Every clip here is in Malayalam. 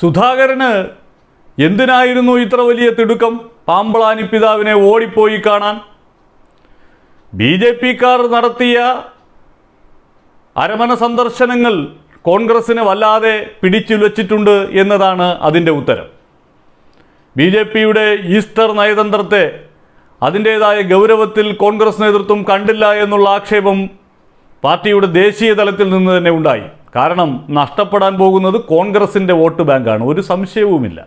സുധാകരന് എന്തിനായിരുന്നു ഇത്ര വലിയ തിടുക്കം പാമ്പളാനി പിതാവിനെ ഓടിപ്പോയി കാണാൻ ബി ജെ പിക്കാർ നടത്തിയ അരമന സന്ദർശനങ്ങൾ കോൺഗ്രസ്സിനെ വല്ലാതെ പിടിച്ചുലച്ചിട്ടുണ്ട് എന്നതാണ് അതിൻ്റെ ഉത്തരം ബി ജെ പിയുടെ ഈസ്റ്റർ നയതന്ത്രത്തെ അതിൻ്റേതായ ഗൗരവത്തിൽ കോൺഗ്രസ് നേതൃത്വം കണ്ടില്ല എന്നുള്ള ആക്ഷേപം പാർട്ടിയുടെ ദേശീയ തലത്തിൽ നിന്ന് തന്നെ ഉണ്ടായി കാരണം നഷ്ടപ്പെടാൻ പോകുന്നത് കോൺഗ്രസിൻ്റെ വോട്ട് ബാങ്കാണ് ഒരു സംശയവുമില്ല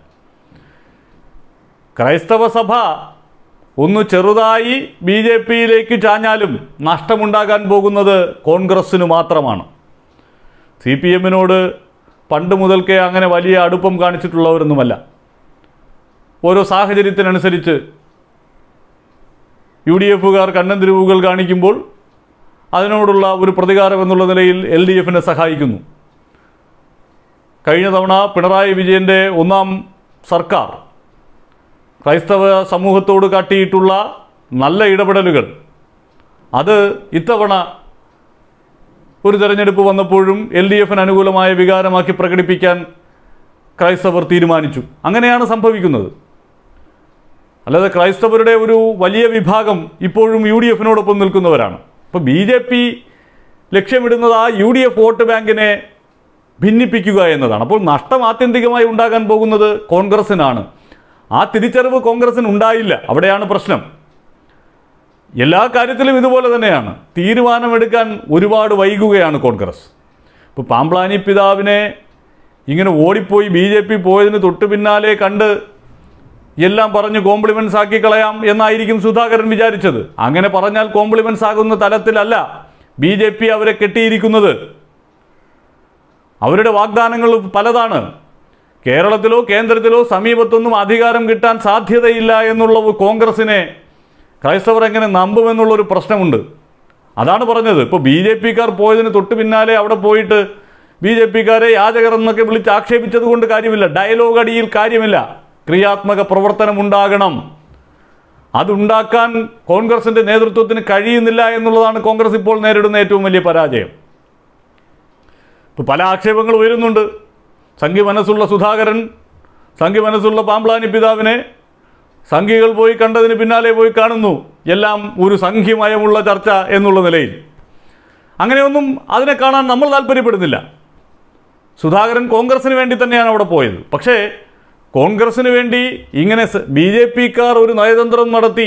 ക്രൈസ്തവ സഭ ഒന്ന് ചെറുതായി ബി ജെ പിയിലേക്ക് ചാഞ്ഞാലും നഷ്ടമുണ്ടാകാൻ പോകുന്നത് കോൺഗ്രസ്സിന് മാത്രമാണ് സി പി എമ്മിനോട് പണ്ട് മുതൽക്കേ അങ്ങനെ വലിയ അടുപ്പം കാണിച്ചിട്ടുള്ളവരൊന്നുമല്ല ഓരോ സാഹചര്യത്തിനനുസരിച്ച് യു ഡി എഫുകാർ കണ്ണൻ തിരിവുകൾ കാണിക്കുമ്പോൾ അതിനോടുള്ള ഒരു പ്രതികാരം എന്നുള്ള നിലയിൽ എൽ ഡി എഫിനെ സഹായിക്കുന്നു കഴിഞ്ഞ തവണ പിണറായി വിജയൻ്റെ ഒന്നാം സർക്കാർ ക്രൈസ്തവ സമൂഹത്തോട് കാട്ടിയിട്ടുള്ള നല്ല ഇടപെടലുകൾ അത് ഇത്തവണ ഒരു തെരഞ്ഞെടുപ്പ് വന്നപ്പോഴും എൽ ഡി എഫിന് അനുകൂലമായ വികാരമാക്കി പ്രകടിപ്പിക്കാൻ ക്രൈസ്തവർ തീരുമാനിച്ചു അങ്ങനെയാണ് സംഭവിക്കുന്നത് അല്ലാതെ ക്രൈസ്തവരുടെ ഒരു വലിയ വിഭാഗം ഇപ്പോഴും യു ഡി എഫിനോടൊപ്പം നിൽക്കുന്നവരാണ് അപ്പോൾ ബി ജെ പി ലക്ഷ്യമിടുന്നത് ആ യു ഡി എഫ് വോട്ട് ബാങ്കിനെ ഭിന്നിപ്പിക്കുക എന്നതാണ് അപ്പോൾ നഷ്ടം ആത്യന്തികമായി ഉണ്ടാകാൻ പോകുന്നത് കോൺഗ്രസിനാണ് ആ തിരിച്ചറിവ് കോൺഗ്രസിന് ഉണ്ടായില്ല അവിടെയാണ് പ്രശ്നം എല്ലാ കാര്യത്തിലും ഇതുപോലെ തന്നെയാണ് തീരുമാനമെടുക്കാൻ ഒരുപാട് വൈകുകയാണ് കോൺഗ്രസ് ഇപ്പോൾ പാമ്പ്ലാനി പിതാവിനെ ഇങ്ങനെ ഓടിപ്പോയി ബി ജെ പി പോയതിന് തൊട്ടു പിന്നാലെ കണ്ട് എല്ലാം പറഞ്ഞ് കോംപ്ലിമെന്റ്സ് ആക്കി കളയാം എന്നായിരിക്കും സുധാകരൻ വിചാരിച്ചത് അങ്ങനെ പറഞ്ഞാൽ കോംപ്ലിമെന്റ്സ് ആകുന്ന തലത്തിലല്ല ബി ജെ പി അവരെ കെട്ടിയിരിക്കുന്നത് അവരുടെ വാഗ്ദാനങ്ങൾ പലതാണ് കേരളത്തിലോ കേന്ദ്രത്തിലോ സമീപത്തൊന്നും അധികാരം കിട്ടാൻ സാധ്യതയില്ല എന്നുള്ള കോൺഗ്രസിനെ ക്രൈസ്തവർ എങ്ങനെ നമ്പുമെന്നുള്ളൊരു പ്രശ്നമുണ്ട് അതാണ് പറഞ്ഞത് ഇപ്പോൾ ബി ജെ പിക്കാർ പോയതിന് തൊട്ട് പിന്നാലെ അവിടെ പോയിട്ട് ബി ജെ പിക്കാരെ യാചകർ എന്നൊക്കെ വിളിച്ച് ആക്ഷേപിച്ചത് കൊണ്ട് കാര്യമില്ല ഡയലോഗ് അടിയിൽ കാര്യമില്ല ക്രിയാത്മക പ്രവർത്തനമുണ്ടാകണം അതുണ്ടാക്കാൻ കോൺഗ്രസിൻ്റെ നേതൃത്വത്തിന് കഴിയുന്നില്ല എന്നുള്ളതാണ് കോൺഗ്രസ് ഇപ്പോൾ നേരിടുന്ന ഏറ്റവും വലിയ പരാജയം ഇപ്പോൾ പല ആക്ഷേപങ്ങൾ ഉയരുന്നുണ്ട് സംഘി മനസ്സുള്ള സുധാകരൻ സംഘി മനസ്സുള്ള പാമ്പ്ലാനി പിതാവിനെ സംഘികൾ പോയി കണ്ടതിന് പിന്നാലെ പോയി കാണുന്നു എല്ലാം ഒരു സംഘിമയമുള്ള ചർച്ച എന്നുള്ള നിലയിൽ അങ്ങനെയൊന്നും അതിനെ കാണാൻ നമ്മൾ താല്പര്യപ്പെടുന്നില്ല സുധാകരൻ കോൺഗ്രസിന് വേണ്ടി തന്നെയാണ് അവിടെ പോയത് പക്ഷേ കോൺഗ്രസിന് വേണ്ടി ഇങ്ങനെ ബി ജെ പിക്കാർ ഒരു നയതന്ത്രം നടത്തി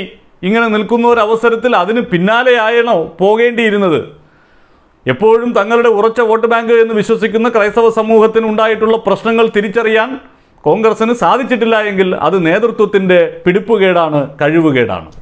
ഇങ്ങനെ നിൽക്കുന്ന ഒരു അവസരത്തിൽ അതിന് പിന്നാലെയായണോ പോകേണ്ടിയിരുന്നത് എപ്പോഴും തങ്ങളുടെ ഉറച്ച വോട്ട് ബാങ്ക് എന്ന് വിശ്വസിക്കുന്ന ക്രൈസ്തവ സമൂഹത്തിന് ഉണ്ടായിട്ടുള്ള പ്രശ്നങ്ങൾ തിരിച്ചറിയാൻ കോൺഗ്രസിന് സാധിച്ചിട്ടില്ല എങ്കിൽ അത് നേതൃത്വത്തിൻ്റെ പിടിപ്പുകേടാണ് കഴിവുകേടാണ്